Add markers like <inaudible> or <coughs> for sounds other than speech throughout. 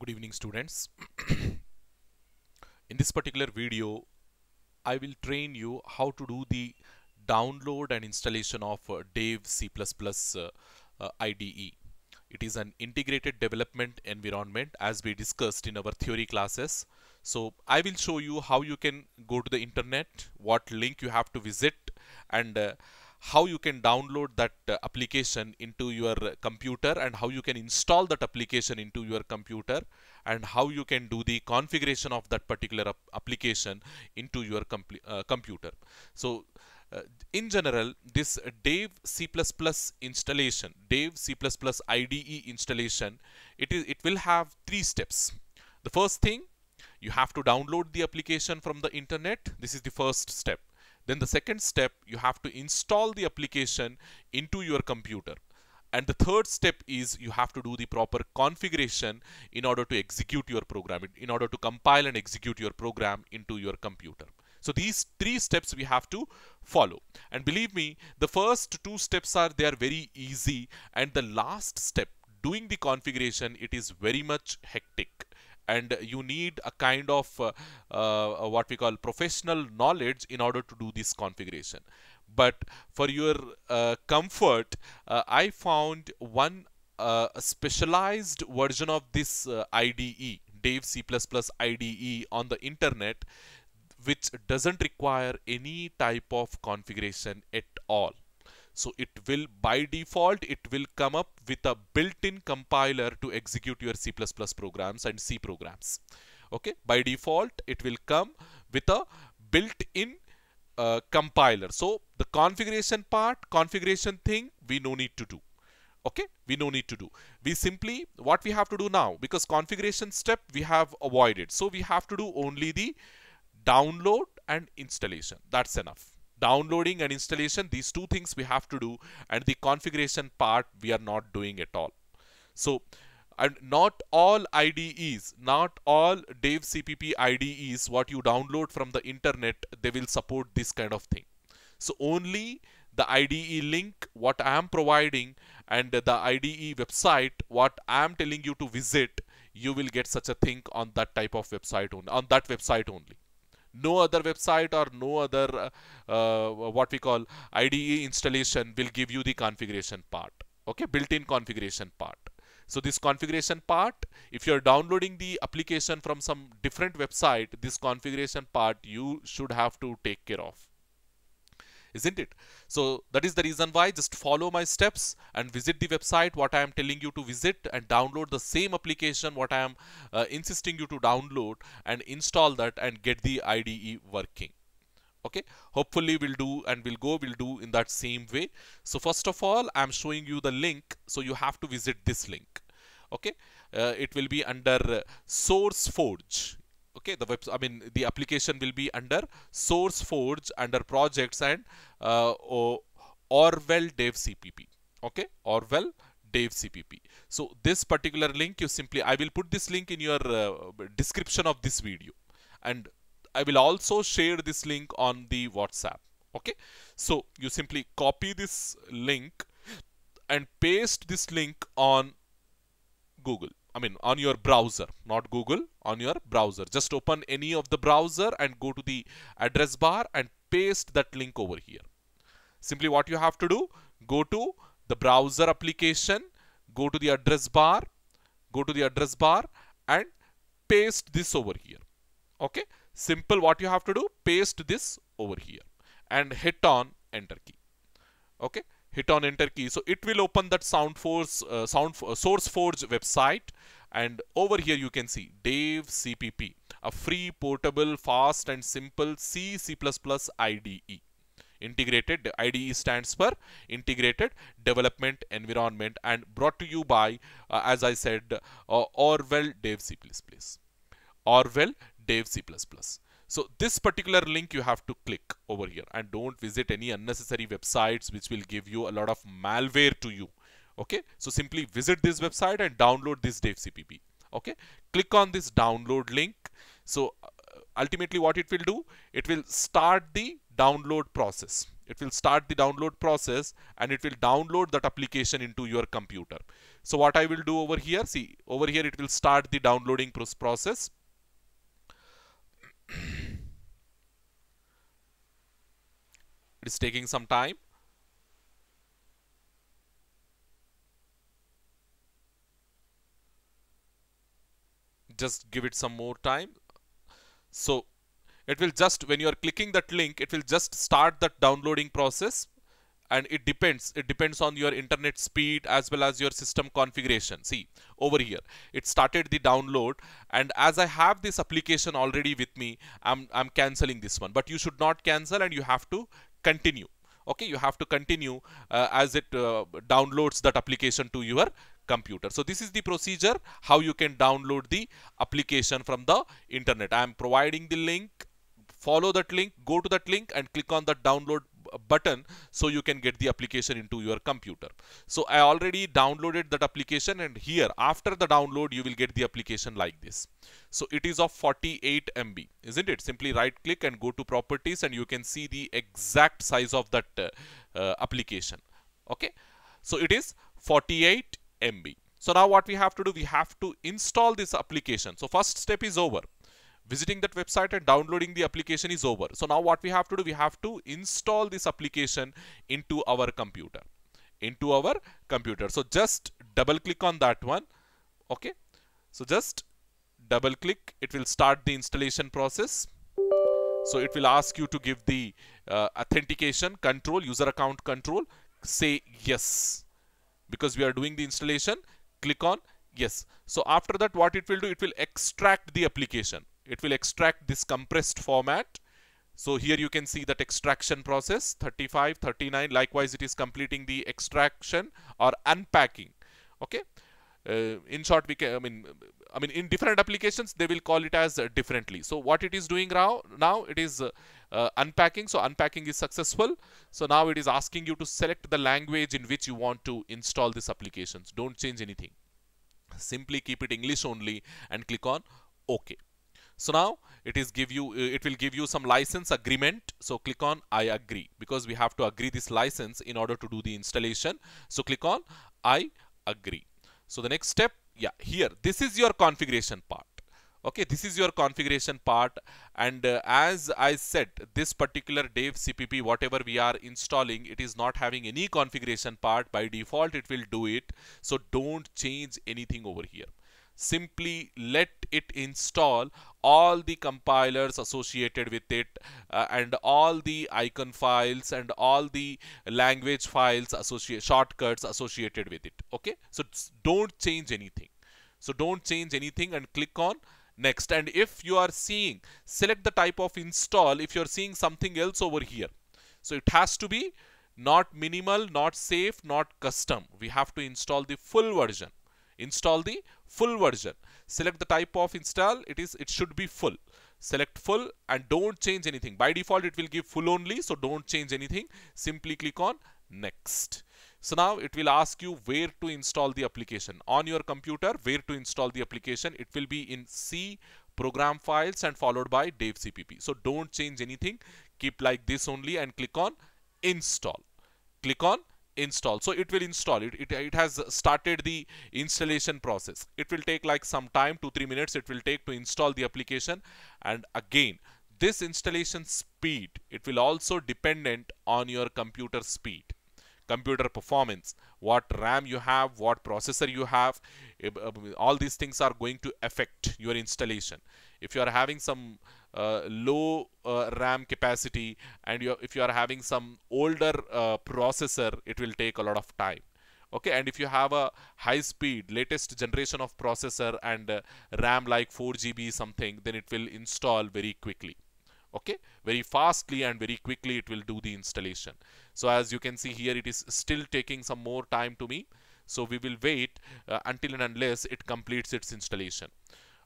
good evening students in this particular video I will train you how to do the download and installation of uh, Dave C++ uh, uh, IDE it is an integrated development environment as we discussed in our theory classes so I will show you how you can go to the internet what link you have to visit and uh, how you can download that uh, application into your computer and how you can install that application into your computer and how you can do the configuration of that particular ap application into your uh, computer. So uh, in general, this Dave C++ installation, Dave C++ IDE installation, it is it will have three steps. The first thing, you have to download the application from the internet. This is the first step. Then the second step, you have to install the application into your computer. And the third step is you have to do the proper configuration in order to execute your program, in order to compile and execute your program into your computer. So these three steps we have to follow. And believe me, the first two steps are they are very easy and the last step doing the configuration it is very much hectic and you need a kind of uh, uh, what we call professional knowledge in order to do this configuration but for your uh, comfort I found one specialized version of this IDE Dave C++ IDE on the internet which doesn't require any type of configuration at all. So it will by default, it will come up with a built-in compiler to execute your C++ programs and C programs. Okay, by default, it will come with a built-in uh, compiler. So the configuration part, configuration thing, we no need to do. Okay, we no need to do. We simply, what we have to do now, because configuration step we have avoided. So we have to do only the download and installation. That's enough downloading and installation these two things we have to do and the configuration part we are not doing at all so and not all IDEs, not all Dev CPP IDEs, what you download from the internet, they will support this kind of thing. So only the IDE link, what I am providing and the IDE website, what I am telling you to visit, you will get such a thing on that type of website only, on that website only no other website or no other uh, uh what we call IDE installation will give you the configuration part okay built-in configuration part so this configuration part if you're downloading the application from some different website this configuration part you should have to take care of isn't it? So that is the reason why just follow my steps and visit the website what I am telling you to visit and download the same application what I am uh, insisting you to download and install that and get the IDE working. Okay, hopefully we'll do and we'll go, we'll do in that same way. So first of all, I'm showing you the link. So you have to visit this link. Okay, uh, it will be under uh, source forge okay the web i mean the application will be under source forge under projects and uh, orwell dev cpp okay orwell Dave CPP. So this particular link you simply, I will put this link in your uh, description of this video and I will also share this link on the WhatsApp. Okay. So you simply copy this link and paste this link on Google. I mean on your browser not Google on your browser just open any of the browser and go to the address bar and paste that link over here simply what you have to do go to the browser application go to the address bar go to the address bar and paste this over here okay simple what you have to do paste this over here and hit on enter key okay hit on enter key so it will open that sound force uh, sound uh, source forge website and over here you can see Dave CPP, a free, portable, fast and simple C, C++ IDE. Integrated IDE stands for Integrated Development Environment and brought to you by, uh, as I said, uh, Orwell Dave C++. Orwell Dave C++. So this particular link you have to click over here and don't visit any unnecessary websites which will give you a lot of malware to you okay so simply visit this website and download this dev cpp okay click on this download link so uh, ultimately what it will do it will start the download process it will start the download process and it will download that application into your computer so what i will do over here see over here it will start the downloading process <clears throat> it's taking some time just give it some more time so it will just when you are clicking that link it will just start that downloading process and it depends it depends on your internet speed as well as your system configuration see over here it started the download and as i have this application already with me i'm i'm canceling this one but you should not cancel and you have to continue okay you have to continue uh, as it uh, downloads that application to your computer. So this is the procedure how you can download the application from the internet. I am providing the link. Follow that link, go to that link and click on the download button so you can get the application into your computer. So I already downloaded that application and here after the download you will get the application like this. So it is of 48 MB isn't it? Simply right click and go to properties and you can see the exact size of that uh, uh, application. Okay. So it is 48 MB. So now what we have to do, we have to install this application. So first step is over. Visiting that website and downloading the application is over. So now what we have to do, we have to install this application into our computer. Into our computer. So just double click on that one. Okay. So just double click. It will start the installation process. So it will ask you to give the uh, authentication control, user account control. Say yes because we are doing the installation click on yes so after that what it will do it will extract the application it will extract this compressed format so here you can see that extraction process 35 39 likewise it is completing the extraction or unpacking okay uh, in short we can i mean i mean in different applications they will call it as uh, differently so what it is doing now now it is uh, uh, unpacking. So unpacking is successful. So now it is asking you to select the language in which you want to install this applications. Don't change anything. Simply keep it English only and click on OK. So now it is give you uh, it will give you some license agreement. So click on I agree because we have to agree this license in order to do the installation. So click on I agree. So the next step, yeah, here this is your configuration part okay this is your configuration part and uh, as I said this particular Dev CPP whatever we are installing it is not having any configuration part by default it will do it so don't change anything over here simply let it install all the compilers associated with it uh, and all the icon files and all the language files associated shortcuts associated with it okay so don't change anything so don't change anything and click on next and if you are seeing select the type of install if you're seeing something else over here so it has to be not minimal not safe not custom we have to install the full version install the full version select the type of install it is it should be full select full and don't change anything by default it will give full only so don't change anything simply click on next so now it will ask you where to install the application. On your computer, where to install the application. It will be in C, program files and followed by dev cpp. So don't change anything. Keep like this only and click on install. Click on install. So it will install it. It, it has started the installation process. It will take like some time, 2-3 minutes it will take to install the application. And again, this installation speed, it will also dependent on your computer speed computer performance what ram you have what processor you have all these things are going to affect your installation if you are having some uh, low uh, ram capacity and you, if you are having some older uh, processor it will take a lot of time okay and if you have a high speed latest generation of processor and uh, ram like 4 gb something then it will install very quickly okay very fastly and very quickly it will do the installation so as you can see here, it is still taking some more time to me. So we will wait uh, until and unless it completes its installation.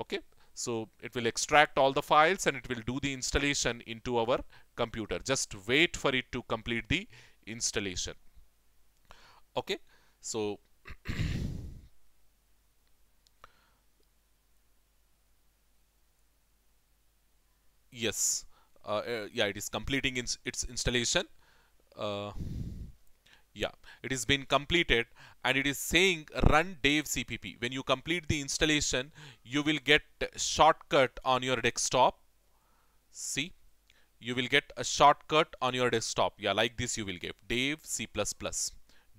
Okay. So it will extract all the files and it will do the installation into our computer. Just wait for it to complete the installation. Okay. So <coughs> yes, uh, uh, yeah, it is completing its installation uh, yeah it has been completed and it is saying run Dave CPP when you complete the installation you will get shortcut on your desktop see you will get a shortcut on your desktop yeah like this you will get Dave C++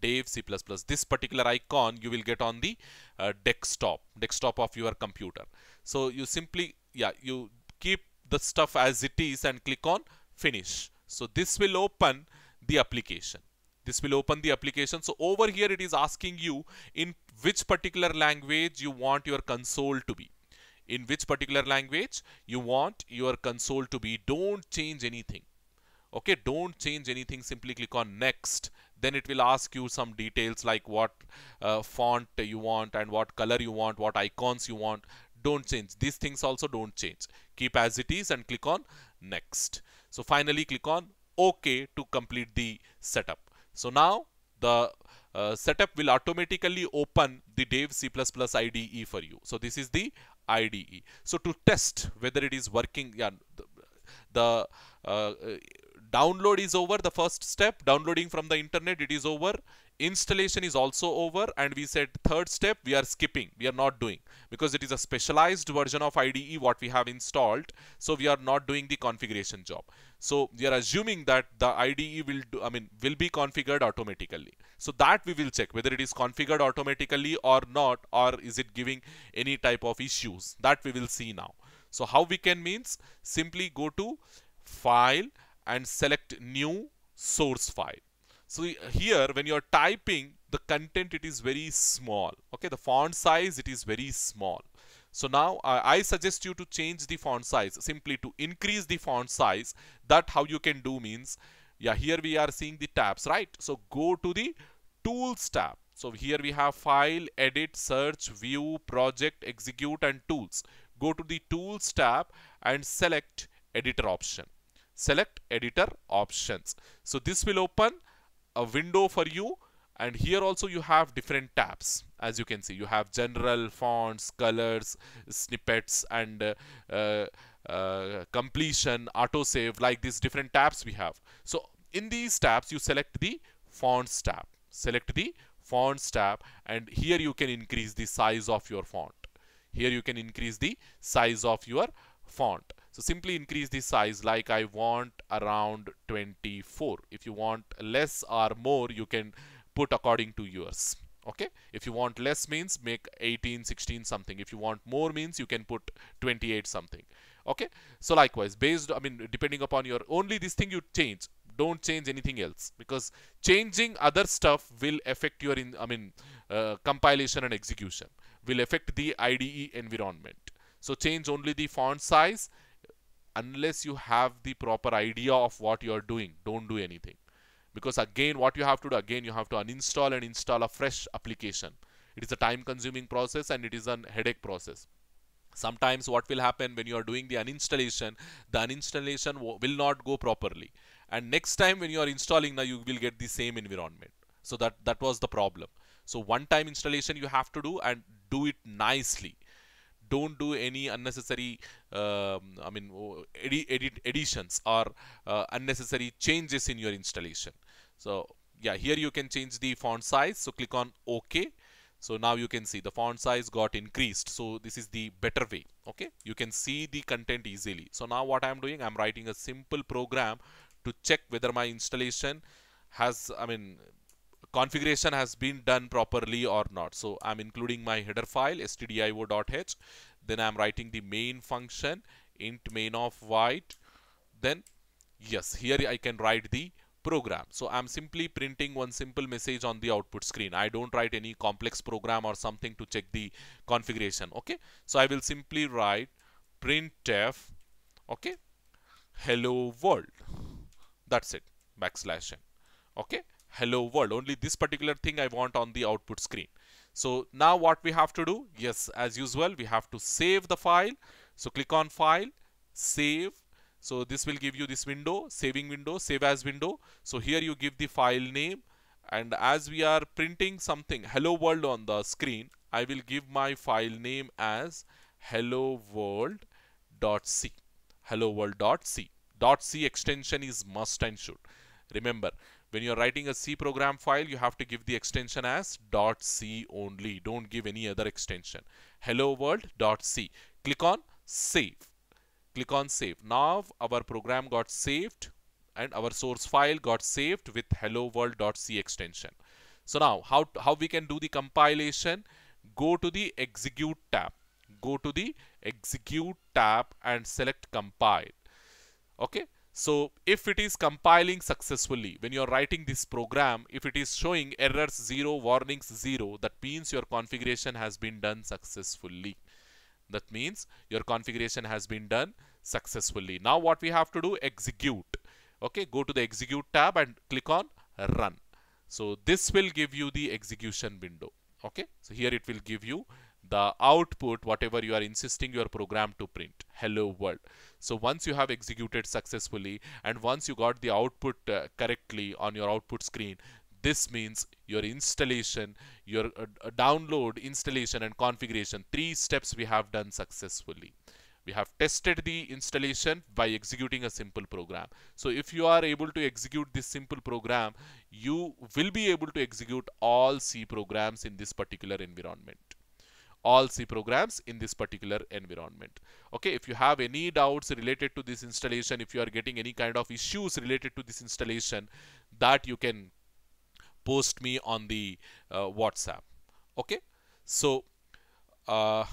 Dave C++. This particular icon you will get on the uh, desktop, desktop of your computer. So you simply, yeah, you keep the stuff as it is and click on finish. So this will open the application. This will open the application. So over here it is asking you in which particular language you want your console to be. In which particular language you want your console to be. Don't change anything. Okay, don't change anything. Simply click on next. Then it will ask you some details like what uh, font you want and what color you want, what icons you want don't change these things also don't change keep as it is and click on next so finally click on OK to complete the setup. So now the uh, setup will automatically open the Dev C++ IDE for you. So this is the IDE. So to test whether it is working, yeah, the, the uh, download is over, the first step, downloading from the internet, it is over installation is also over and we said third step we are skipping we are not doing because it is a specialized version of IDE what we have installed so we are not doing the configuration job so we are assuming that the IDE will do, I mean will be configured automatically so that we will check whether it is configured automatically or not or is it giving any type of issues that we will see now so how we can means simply go to file and select new source file so here when you're typing the content, it is very small. Okay, the font size, it is very small. So now uh, I suggest you to change the font size, simply to increase the font size. That how you can do means, yeah, here we are seeing the tabs, right? So go to the tools tab. So here we have file, edit, search, view, project, execute and tools. Go to the tools tab and select editor option. Select editor options. So this will open a window for you and here also you have different tabs as you can see you have general fonts colors snippets and uh, uh, uh, completion autosave like these different tabs we have so in these tabs you select the fonts tab select the fonts tab and here you can increase the size of your font here you can increase the size of your font so simply increase the size like I want around 24. If you want less or more, you can put according to yours. Okay. If you want less means make 18, 16 something. If you want more means you can put 28 something. Okay. So likewise, based, I mean, depending upon your, only this thing you change don't change anything else because changing other stuff will affect your in, I mean uh, compilation and execution will affect the IDE environment. So change only the font size unless you have the proper idea of what you're doing don't do anything because again what you have to do again you have to uninstall and install a fresh application it is a time consuming process and it is a headache process sometimes what will happen when you are doing the uninstallation the uninstallation will not go properly and next time when you are installing now you will get the same environment so that that was the problem so one time installation you have to do and do it nicely don't do any unnecessary um, I mean edit, edit additions or uh, unnecessary changes in your installation so yeah here you can change the font size so click on OK so now you can see the font size got increased so this is the better way okay you can see the content easily so now what I'm doing I'm writing a simple program to check whether my installation has I mean configuration has been done properly or not. So I'm including my header file stdio.h. Then I'm writing the main function int main of white. Then yes, here I can write the program. So I'm simply printing one simple message on the output screen. I don't write any complex program or something to check the configuration. Okay. So I will simply write printf. Okay. Hello world. That's it. Backslash n. Okay hello world. Only this particular thing I want on the output screen. So now what we have to do? Yes, as usual, we have to save the file. So click on file, save. So this will give you this window, saving window, save as window. So here you give the file name and as we are printing something hello world on the screen, I will give my file name as hello world.c hello world.c. .c extension is must and should. Remember, when you're writing a C program file, you have to give the extension as .c only. Don't give any other extension. Hello world .c. Click on save. Click on save. Now our program got saved and our source file got saved with hello world.c extension. So now how, how we can do the compilation? Go to the execute tab. Go to the execute tab and select compile. Okay. So if it is compiling successfully, when you're writing this program, if it is showing errors 0, warnings 0, that means your configuration has been done successfully. That means your configuration has been done successfully. Now what we have to do, execute. Okay, go to the execute tab and click on run. So this will give you the execution window. Okay, so here it will give you the output, whatever you are insisting your program to print, hello world. So once you have executed successfully and once you got the output uh, correctly on your output screen, this means your installation, your uh, download, installation and configuration, three steps we have done successfully. We have tested the installation by executing a simple program. So if you are able to execute this simple program, you will be able to execute all C programs in this particular environment all C programs in this particular environment. Okay, if you have any doubts related to this installation, if you are getting any kind of issues related to this installation, that you can post me on the uh, WhatsApp. Okay, so uh,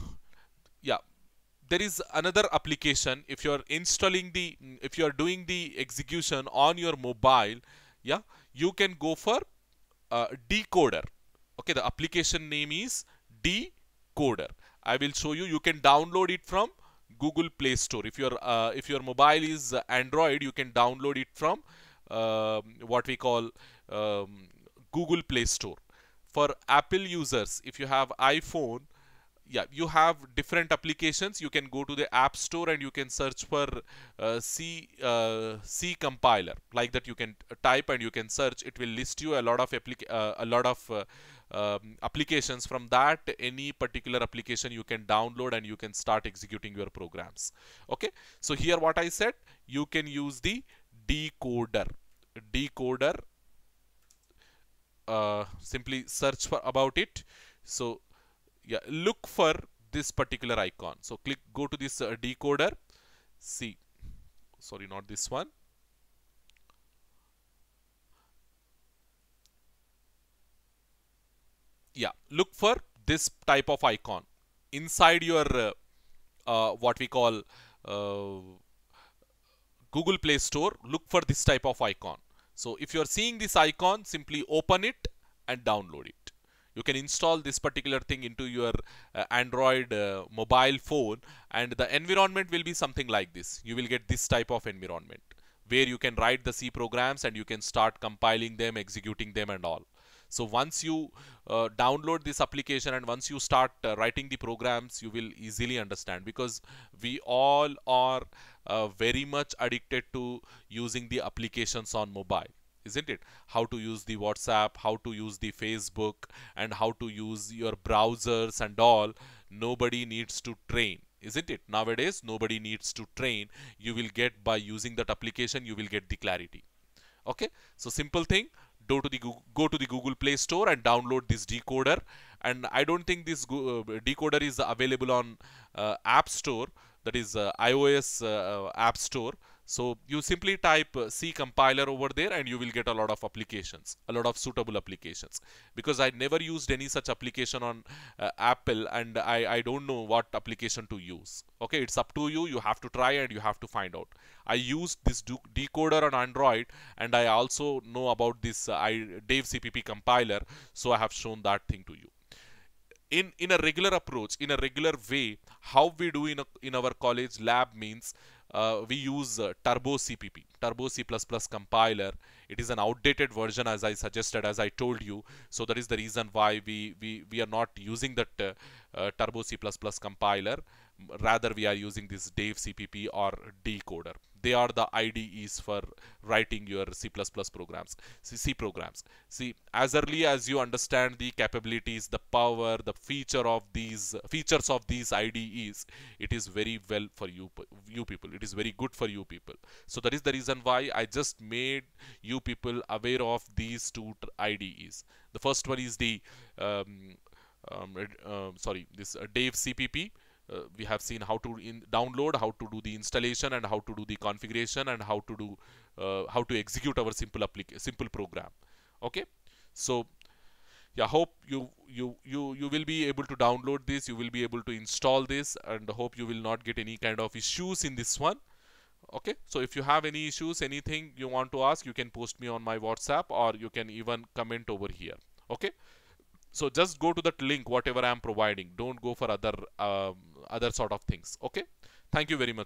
yeah, there is another application if you are installing the if you are doing the execution on your mobile yeah you can go for uh, decoder okay the application name is d coder i will show you you can download it from google play store if your uh, if your mobile is android you can download it from uh, what we call um, google play store for apple users if you have iphone yeah you have different applications you can go to the app store and you can search for uh, c uh, c compiler like that you can type and you can search it will list you a lot of applic uh, a lot of uh, um, applications from that any particular application you can download and you can start executing your programs okay so here what I said you can use the decoder decoder uh, simply search for about it so yeah look for this particular icon so click go to this uh, decoder see sorry not this one yeah look for this type of icon inside your uh, uh, what we call uh, Google Play Store look for this type of icon so if you are seeing this icon simply open it and download it you can install this particular thing into your uh, android uh, mobile phone and the environment will be something like this you will get this type of environment where you can write the c programs and you can start compiling them executing them and all so once you uh, download this application and once you start uh, writing the programs, you will easily understand because we all are uh, very much addicted to using the applications on mobile isn't it how to use the whatsapp how to use the facebook and how to use your browsers and all nobody needs to train isn't it nowadays nobody needs to train you will get by using that application you will get the clarity okay so simple thing go to the Google, go to the Google Play Store and download this decoder. And I don't think this uh, decoder is available on uh, App Store, that is uh, iOS uh, uh, App Store. So you simply type uh, C compiler over there and you will get a lot of applications, a lot of suitable applications. Because I never used any such application on uh, Apple and I, I don't know what application to use. Okay, it's up to you. You have to try and you have to find out. I used this decoder on Android and I also know about this uh, I, Dave CPP compiler. So I have shown that thing to you in in a regular approach in a regular way how we do in a, in our college lab means uh, we use uh, Turbo CPP, Turbo C++ compiler. It is an outdated version as I suggested, as I told you. So that is the reason why we, we, we are not using that uh, uh Turbo C++ compiler rather we are using this Dave CPP or decoder. They are the IDEs for writing your C++ programs, C programs. See, as early as you understand the capabilities, the power, the feature of these features of these IDEs, it is very well for you, you people. It is very good for you people. So that is the reason why I just made you people aware of these two IDEs. The first one is the um, um, uh, sorry, this uh, Dave CPP uh, we have seen how to download, how to do the installation and how to do the configuration and how to do uh, how to execute our simple simple program. Okay, so yeah, hope you you you you will be able to download this, you will be able to install this, and hope you will not get any kind of issues in this one. Okay, so if you have any issues, anything you want to ask, you can post me on my WhatsApp or you can even comment over here. Okay so just go to that link whatever i am providing don't go for other um, other sort of things okay thank you very much